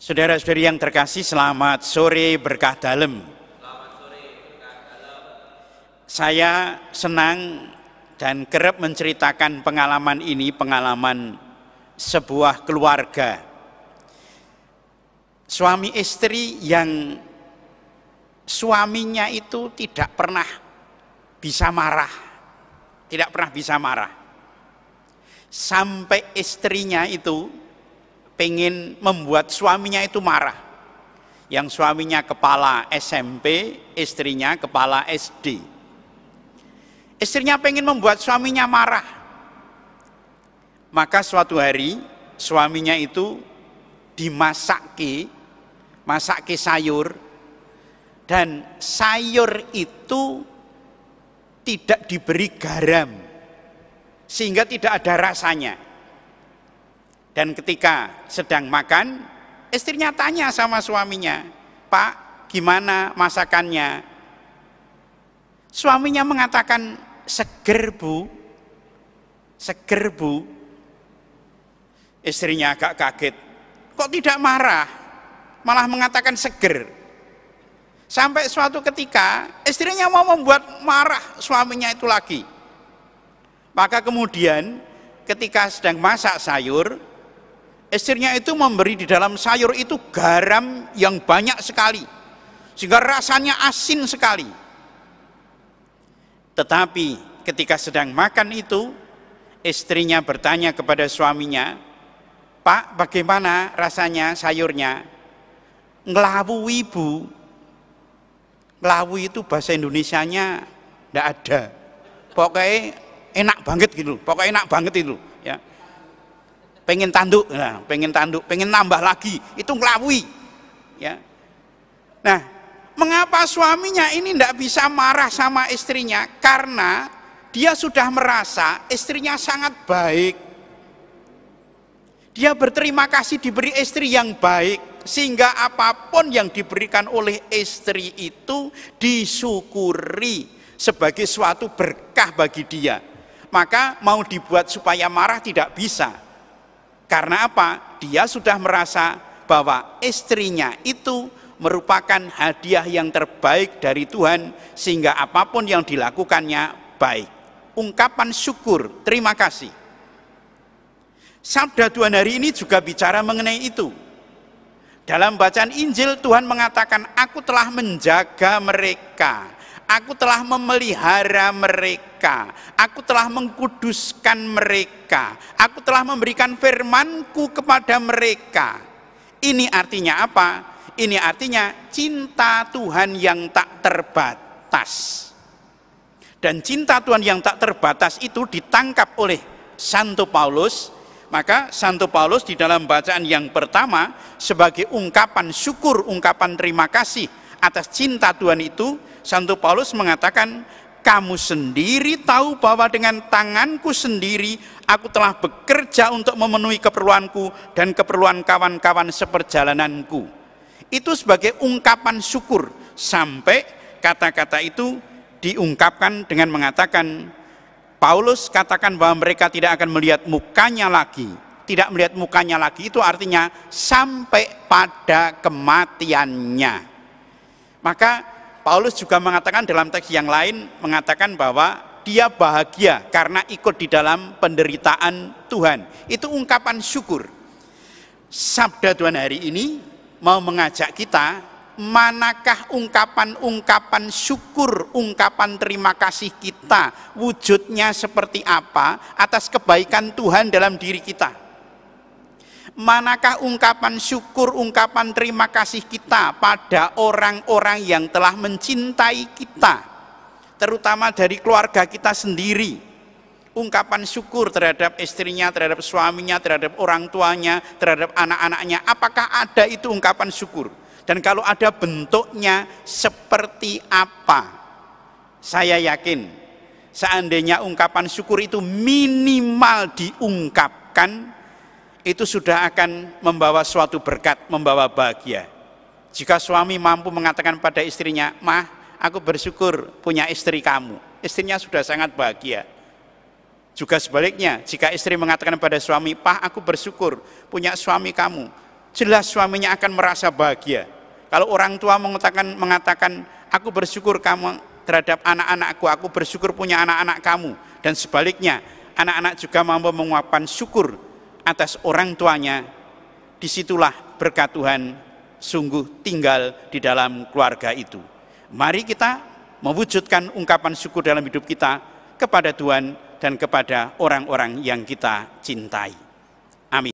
Saudara-saudari yang terkasih, selamat sore berkah dalam. Saya senang dan kerap menceritakan pengalaman ini, pengalaman sebuah keluarga. Suami istri yang suaminya itu tidak pernah bisa marah, tidak pernah bisa marah. Sampai istrinya itu pengen membuat suaminya itu marah. Yang suaminya kepala SMP, istrinya kepala SD. Istrinya pengen membuat suaminya marah. Maka suatu hari suaminya itu dimasaki, masaki sayur. Dan sayur itu tidak diberi garam. Sehingga tidak ada rasanya dan ketika sedang makan, istrinya tanya sama suaminya, Pak, gimana masakannya? Suaminya mengatakan, seger bu, seger bu. Istrinya agak kaget, kok tidak marah? Malah mengatakan seger. Sampai suatu ketika istrinya mau membuat marah suaminya itu lagi. Maka kemudian ketika sedang masak sayur, Istrinya itu memberi di dalam sayur itu garam yang banyak sekali. Sehingga rasanya asin sekali. Tetapi ketika sedang makan itu, istrinya bertanya kepada suaminya, Pak, bagaimana rasanya sayurnya? Ngelawu ibu. Ngelawu itu bahasa Indonesianya tidak ada. Pokoknya enak banget gitu, pokoknya enak banget itu. Ya pengen tanduk, nah, pengen tanduk, pengen nambah lagi, itu ngelawi. Ya. Nah, mengapa suaminya ini tidak bisa marah sama istrinya? Karena dia sudah merasa istrinya sangat baik. Dia berterima kasih diberi istri yang baik, sehingga apapun yang diberikan oleh istri itu disyukuri sebagai suatu berkah bagi dia. Maka mau dibuat supaya marah tidak bisa karena apa? Dia sudah merasa bahwa istrinya itu merupakan hadiah yang terbaik dari Tuhan sehingga apapun yang dilakukannya baik. Ungkapan syukur, terima kasih. Sabda Tuhan hari ini juga bicara mengenai itu. Dalam bacaan Injil Tuhan mengatakan, "Aku telah menjaga mereka." Aku telah memelihara mereka. Aku telah mengkuduskan mereka. Aku telah memberikan firmanku kepada mereka. Ini artinya apa? Ini artinya cinta Tuhan yang tak terbatas. Dan cinta Tuhan yang tak terbatas itu ditangkap oleh Santo Paulus. Maka Santo Paulus di dalam bacaan yang pertama sebagai ungkapan syukur, ungkapan terima kasih atas cinta Tuhan itu, Santo Paulus mengatakan, kamu sendiri tahu bahwa dengan tanganku sendiri aku telah bekerja untuk memenuhi keperluanku dan keperluan kawan-kawan seperjalananku. Itu sebagai ungkapan syukur sampai kata-kata itu diungkapkan dengan mengatakan Paulus katakan bahwa mereka tidak akan melihat mukanya lagi. Tidak melihat mukanya lagi itu artinya sampai pada kematiannya. Maka Paulus juga mengatakan dalam teks yang lain mengatakan bahwa dia bahagia karena ikut di dalam penderitaan Tuhan. Itu ungkapan syukur. Sabda Tuhan hari ini mau mengajak kita manakah ungkapan-ungkapan syukur, ungkapan terima kasih kita wujudnya seperti apa atas kebaikan Tuhan dalam diri kita manakah ungkapan syukur, ungkapan terima kasih kita pada orang-orang yang telah mencintai kita, terutama dari keluarga kita sendiri. Ungkapan syukur terhadap istrinya, terhadap suaminya, terhadap orang tuanya, terhadap anak-anaknya. Apakah ada itu ungkapan syukur? Dan kalau ada bentuknya seperti apa? Saya yakin seandainya ungkapan syukur itu minimal diungkapkan itu sudah akan membawa suatu berkat, membawa bahagia. Jika suami mampu mengatakan pada istrinya, "Mah, aku bersyukur punya istri kamu." Istrinya sudah sangat bahagia. Juga sebaliknya, jika istri mengatakan pada suami, pah, aku bersyukur punya suami kamu." Jelas suaminya akan merasa bahagia. Kalau orang tua mengatakan mengatakan, "Aku bersyukur kamu terhadap anak-anakku, aku bersyukur punya anak-anak kamu." Dan sebaliknya, anak-anak juga mampu menguapkan syukur atas orang tuanya, disitulah berkat Tuhan sungguh tinggal di dalam keluarga itu. Mari kita mewujudkan ungkapan syukur dalam hidup kita kepada Tuhan dan kepada orang-orang yang kita cintai.